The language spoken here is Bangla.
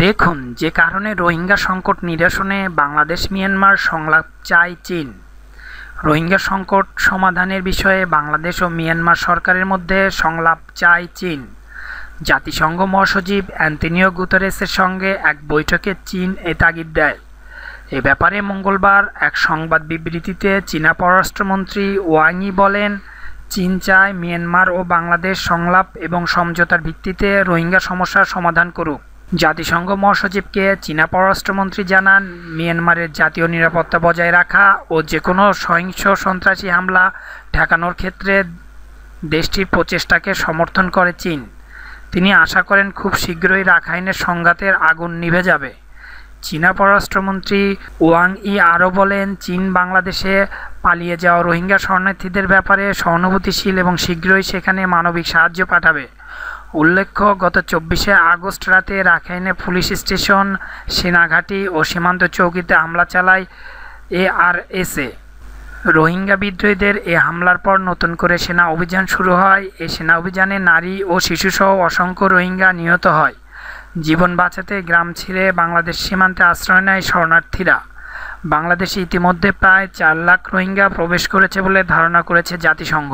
দেখুন যে কারণে রোহিঙ্গা সংকট নিরসনে বাংলাদেশ মিয়ানমার সংলাপ চায় চীন রোহিঙ্গা সংকট সমাধানের বিষয়ে বাংলাদেশ ও মিয়ানমার সরকারের মধ্যে সংলাপ চায় চীন জাতিসংঘ মহাসচিব অ্যান্টনিও গুতারেসের সঙ্গে এক বৈঠকে চীন এ তাগিদ দেয় এ ব্যাপারে মঙ্গলবার এক সংবাদ বিবৃতিতে চীনা পররাষ্ট্রমন্ত্রী ওয়াংই বলেন চীন চায় মিয়ানমার ও বাংলাদেশ সংলাপ এবং সমঝোতার ভিত্তিতে রোহিঙ্গা সমস্যার সমাধান করুক জাতিসংঘ মহাসচিবকে চীনা পররাষ্ট্রমন্ত্রী জানান মিয়ানমারের জাতীয় নিরাপত্তা বজায় রাখা ও যে কোনো সহিংস সন্ত্রাসী হামলা ঠেকানোর ক্ষেত্রে দেশটির প্রচেষ্টাকে সমর্থন করে চীন তিনি আশা করেন খুব শীঘ্রই রাখাইনের সংঘাতের আগুন নিভে যাবে চীনা পররাষ্ট্রমন্ত্রী ওয়াং ই আরও বলেন চীন বাংলাদেশে পালিয়ে যাওয়া রোহিঙ্গা শরণার্থীদের ব্যাপারে সহানুভূতিশীল এবং শীঘ্রই সেখানে মানবিক সাহায্য পাঠাবে উল্লেখ্য গত চব্বিশে আগস্ট রাতে রাখাইনে পুলিশ স্টেশন সেনাঘাটি ও সীমান্ত চৌকিতে হামলা চালায় এআরএসএ রোহিঙ্গা বিদ্রোহীদের এ হামলার পর নতুন করে সেনা অভিযান শুরু হয় এ সেনা অভিযানে নারী ও শিশুসহ অসংখ্য রোহিঙ্গা নিহত হয় জীবন বাঁচাতে গ্রাম ছেড়ে বাংলাদেশ সীমান্তে আশ্রয় নেয় শরণার্থীরা বাংলাদেশে ইতিমধ্যে প্রায় চার লাখ রোহিঙ্গা প্রবেশ করেছে বলে ধারণা করেছে জাতিসংঘ